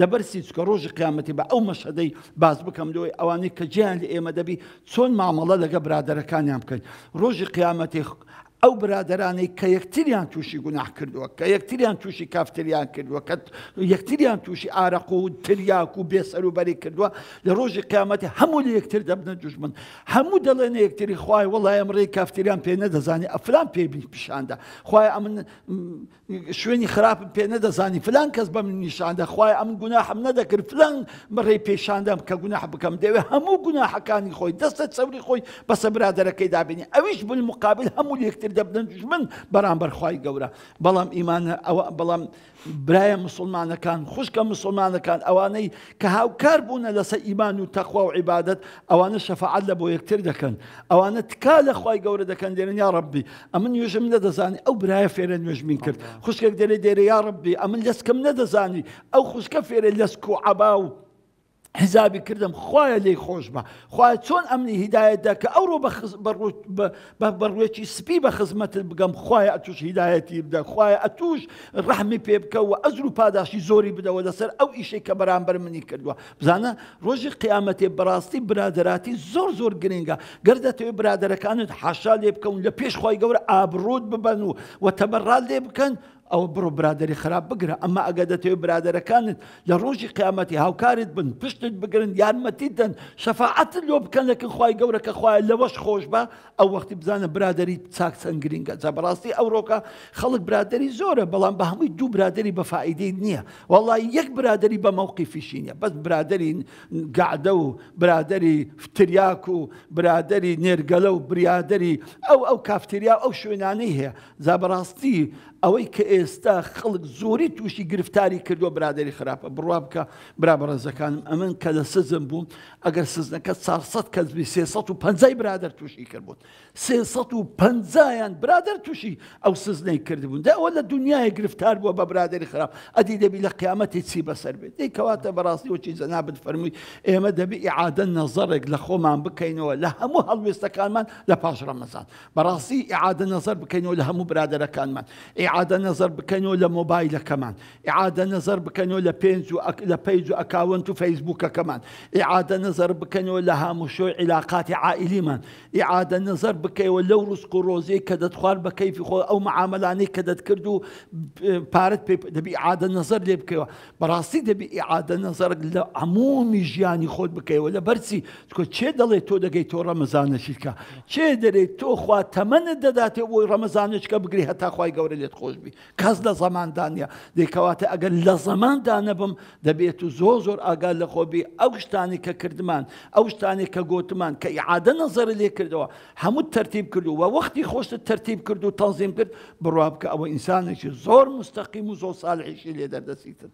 لە بەرسی چکە ڕۆژی قیامەتی بە ئەو مەشەدەی باز بکەم دۆی ئەوانەی کە جیان لە ئێمە دەبی چۆن مامەڵە لەگە برادەرەکانیان بکەین ڕۆژی قیامەتی ئەو برادرانەی کە یەکتریان تووشی گوناح کردووە کە یەکتریان تووشی کافتریان کردووە کە یەکتریان تووشی ئارەق و تریاک و بێسەر و بەری کردووە لە ڕۆژی قیامەتی هەموو لە یەکتر دەبنە دوژمن هەموو دەڵێن یەکتری خخوای وڵای ئەمڕێ کافتریان پێ نەدەزانی ئەفلان پێبی پیشاندا خخوای ئەمن شوێنی خراپ پێ نەدەزانی فلان کەس بە من نیشاندا خخوای ئەم گوناحم نەدەکرد فلان بڕێ پێشاندام کە گوناح بکەم دەوێ هەموو گوناحەکانی خۆی دەستە چەوری خۆی بەسە برادەرەکەی دابینی ئەویش بن مقابل هەموو یەکتر کردە بدەن دژمن بەرامبەر خی گەورە بەڵام ئیمانە ئەوە بەڵام برایە مسلمانەکان خوشکە مسلمانەکان ئەوانەی کە هاوکار بوونە لەسەر ئیمان و تەخوا و عیبادت ئەوانە شەفعات لە بۆ یەکتر دەکەن ئەوانە تکا لە خی گەورە دەکەن دێنن یا ڕبی ئەمن نوێژم نەدەزانی ئەو برایە فێرە نوێژمین کرد خوشکێک دێنێ دێرە یا ڕبی ئەمن لەسکەم نەدەزانی ئەو خوشکە فێرە لەسک و عبا و حزابی کردم خخوایە لێ خۆش بە خخوای چۆن ئەمنی هیدایەت دا کە ئەوڕۆ بەڕوێکی سپی بە خزمەتت بگەم خخوایە ئەتوش هیدایەتی بدە خخوایە ئەتوش ڕحمی پێ بکەوە ئەزر و پاداشی زۆری بدەوە لەسەر ئەو ئیشەی کە بەرامبەر منی کردووە بزانە ڕۆژی قیامەتێ بەڕاستی برادراتی زۆر زۆر گرنگە گەردەتەوێ برادەکانت حاشا لێ بکەون لە پێش خۆی گەورە ئابرود ببەن و وەتەبەڕال لێ بکەن ئەوە بڕۆ برادری خراپ بگرە ئەمە ئەگە دەتەوێت برادەرەکانت لە ڕۆژی قیامەتی هاوکارت بن پشتت بگرن یارمەتی دەن شەفاعتت لۆ بکەنەکن خی گەورەکە خوایە لەوەش خۆش بە ئەو وەختی بزانە برادری چاک سنگرینگە جابڕاستی ئەوڕۆکە خەڵک برادری زۆرە بەڵام بە هەمووی دوو برادری بە فائیدەی نییە وڵی یەک برادری بە مەوقی فیشینە بەس برادری گعدە و برادری فتریاک و برادری نێرگەلە و برادری ئەو ئەو کافتریا ئەو شوێنانەی هەیە جابڕاستی ئەوەی کە ئێستا خەڵک زۆری تووشی گرفتاری کردووە برادری خراپە بڕوا بکە برابڕێزەکانم ئەمن کە لە سزم بوو ئەگەر سزنەکە 400 کەزبی 350 برادر تووشی کردبوون 350یان برادر تووشی ئەو سزنەی کردبوون دا ئەوە لە دنیای گرفتار بووە بە برادری خراپ ئەدی دەبی لە قیامەتی چی بەسەر بێت دیکەواتە بەڕاستی وچی زەنابن فەرمووی ئێمە دەبی عادە نەزەڕێک لە خۆمان بکەینەوە لە هەموو هەڵوێستەکانمان لە پاش بەڕاستی عادە نەزەر بکەینەوە لە هەموو برادەرەکانمان عادە نەزەر نظر بکەنەوە لە مۆبایلەکەمان عادە نظر بکەنەوە لە پێنج و لە پیج و ئەکاونت و فەیسبوکەکەمان عادە نظر بکەنەوە لە هاموشۆی عیلااقاتی عائلیمان عادە نظر بکەیەوە لەو ڕسک و ڕۆزیەی کە دەتخوارد بە کەیفی خۆ ئەو معاملانەی کە دەت کرد و پارت دەبی عادە نظر لێ بکەوە بەڕاستی دەبی عادە نظر لە عمومی ژیانی خۆت بکەیەوە لە بەرچی چکۆ چێ دەڵێت تۆ دەگەی تۆ ڕەمەزانەشیکە چێ دەرێت تۆ خوا تەمەنت دەداتێ بۆی ڕەمەزانشکە بگری هەتا خی گەورە لێت خۆشببی کس لە زەماندانە دەیکەواتە ئەگەر لە زەماندانە بم دەبێت و زۆ زۆر ئاگا لە خۆبی ئەو شتانی کە کردمان ئەو شتانی کە گوتمان کە عادە نەزەر لێ کردەوە هەموو ترتیب کردو و وەختی خۆشت ترتیب کرد و تەزیم کرد بڕوا بکە ئەوە ئینسانێکی زۆر مستەقیم و زۆر ساڵحیشی لێ دەردەسیتن.